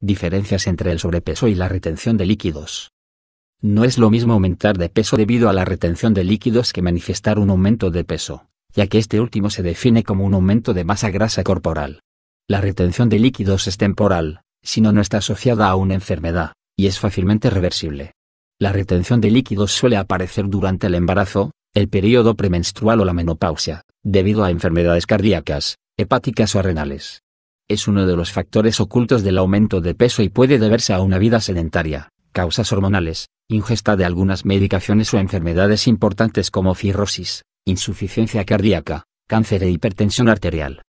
Diferencias entre el sobrepeso y la retención de líquidos. No es lo mismo aumentar de peso debido a la retención de líquidos que manifestar un aumento de peso, ya que este último se define como un aumento de masa grasa corporal. La retención de líquidos es temporal, sino no está asociada a una enfermedad, y es fácilmente reversible. La retención de líquidos suele aparecer durante el embarazo, el periodo premenstrual o la menopausia, debido a enfermedades cardíacas, hepáticas o renales es uno de los factores ocultos del aumento de peso y puede deberse a una vida sedentaria, causas hormonales, ingesta de algunas medicaciones o enfermedades importantes como cirrosis, insuficiencia cardíaca, cáncer e hipertensión arterial.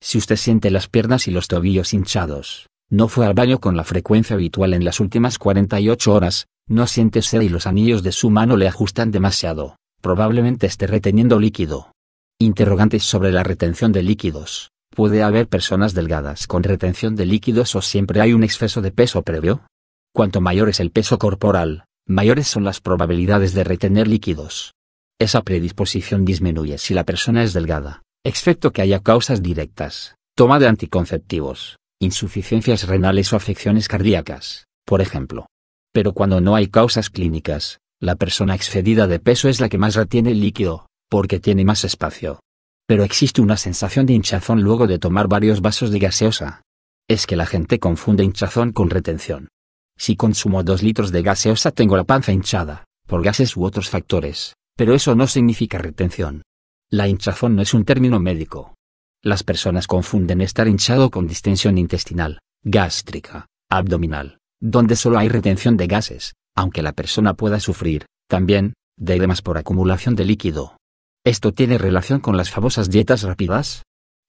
Si usted siente las piernas y los tobillos hinchados, no fue al baño con la frecuencia habitual en las últimas 48 horas, no siente sed y los anillos de su mano le ajustan demasiado, probablemente esté reteniendo líquido. Interrogantes sobre la retención de líquidos. Puede haber personas delgadas con retención de líquidos o siempre hay un exceso de peso previo. Cuanto mayor es el peso corporal, mayores son las probabilidades de retener líquidos. Esa predisposición disminuye si la persona es delgada, excepto que haya causas directas, toma de anticonceptivos, insuficiencias renales o afecciones cardíacas, por ejemplo. Pero cuando no hay causas clínicas, la persona excedida de peso es la que más retiene el líquido, porque tiene más espacio pero existe una sensación de hinchazón luego de tomar varios vasos de gaseosa. Es que la gente confunde hinchazón con retención. Si consumo dos litros de gaseosa tengo la panza hinchada, por gases u otros factores, pero eso no significa retención. La hinchazón no es un término médico. Las personas confunden estar hinchado con distensión intestinal, gástrica, abdominal, donde solo hay retención de gases, aunque la persona pueda sufrir, también, de edemas por acumulación de líquido. ¿Esto tiene relación con las famosas dietas rápidas?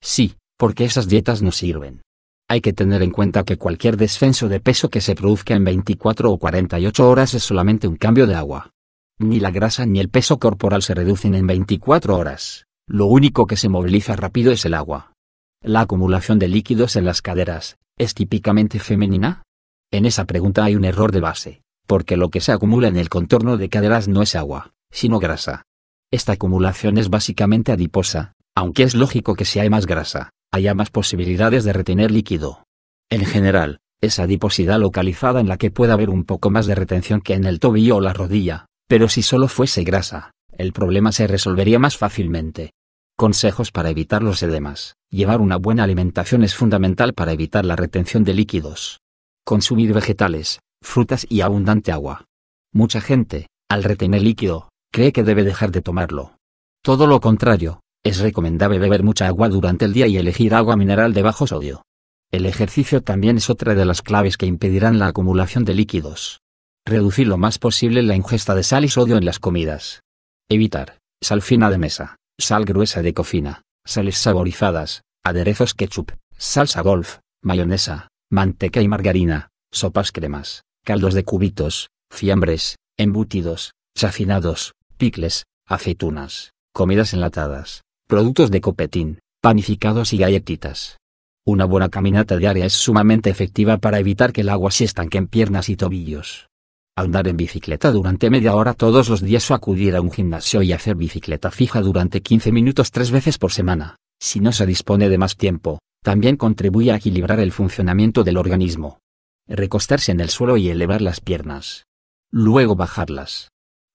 Sí, porque esas dietas no sirven. Hay que tener en cuenta que cualquier descenso de peso que se produzca en 24 o 48 horas es solamente un cambio de agua. Ni la grasa ni el peso corporal se reducen en 24 horas, lo único que se moviliza rápido es el agua. La acumulación de líquidos en las caderas, ¿es típicamente femenina? En esa pregunta hay un error de base, porque lo que se acumula en el contorno de caderas no es agua, sino grasa. Esta acumulación es básicamente adiposa, aunque es lógico que si hay más grasa, haya más posibilidades de retener líquido. En general, esa adiposidad localizada en la que puede haber un poco más de retención que en el tobillo o la rodilla, pero si solo fuese grasa, el problema se resolvería más fácilmente. Consejos para evitar los edemas. Llevar una buena alimentación es fundamental para evitar la retención de líquidos. Consumir vegetales, frutas y abundante agua. Mucha gente, al retener líquido, cree que debe dejar de tomarlo. Todo lo contrario, es recomendable beber mucha agua durante el día y elegir agua mineral de bajo sodio. El ejercicio también es otra de las claves que impedirán la acumulación de líquidos. Reducir lo más posible la ingesta de sal y sodio en las comidas. Evitar sal fina de mesa, sal gruesa de cocina, sales saborizadas, aderezos ketchup, salsa golf, mayonesa, manteca y margarina, sopas cremas, caldos de cubitos, fiambres, embutidos, chafinados, picles, aceitunas, comidas enlatadas, productos de copetín, panificados y galletitas. Una buena caminata diaria es sumamente efectiva para evitar que el agua se estanque en piernas y tobillos. Andar en bicicleta durante media hora todos los días o acudir a un gimnasio y hacer bicicleta fija durante 15 minutos tres veces por semana, si no se dispone de más tiempo, también contribuye a equilibrar el funcionamiento del organismo. Recostarse en el suelo y elevar las piernas. Luego bajarlas.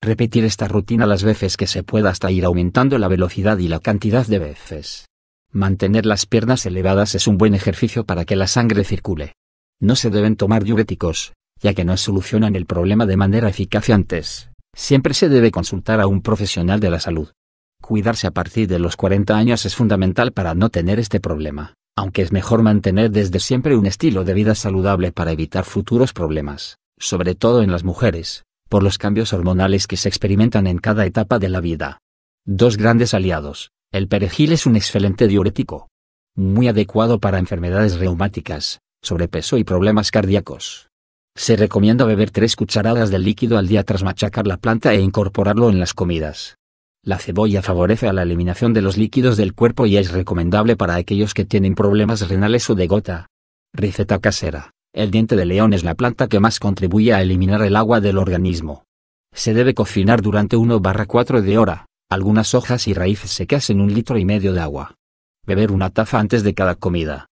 Repetir esta rutina las veces que se pueda hasta ir aumentando la velocidad y la cantidad de veces. Mantener las piernas elevadas es un buen ejercicio para que la sangre circule. No se deben tomar diuréticos, ya que no solucionan el problema de manera eficaz antes. Siempre se debe consultar a un profesional de la salud. Cuidarse a partir de los 40 años es fundamental para no tener este problema, aunque es mejor mantener desde siempre un estilo de vida saludable para evitar futuros problemas, sobre todo en las mujeres, por los cambios hormonales que se experimentan en cada etapa de la vida. Dos grandes aliados. El perejil es un excelente diurético, muy adecuado para enfermedades reumáticas, sobrepeso y problemas cardíacos. Se recomienda beber tres cucharadas de líquido al día tras machacar la planta e incorporarlo en las comidas. La cebolla favorece a la eliminación de los líquidos del cuerpo y es recomendable para aquellos que tienen problemas renales o de gota. Receta casera. El diente de león es la planta que más contribuye a eliminar el agua del organismo. Se debe cocinar durante 1-4 de hora, algunas hojas y raíces secas en un litro y medio de agua. Beber una taza antes de cada comida.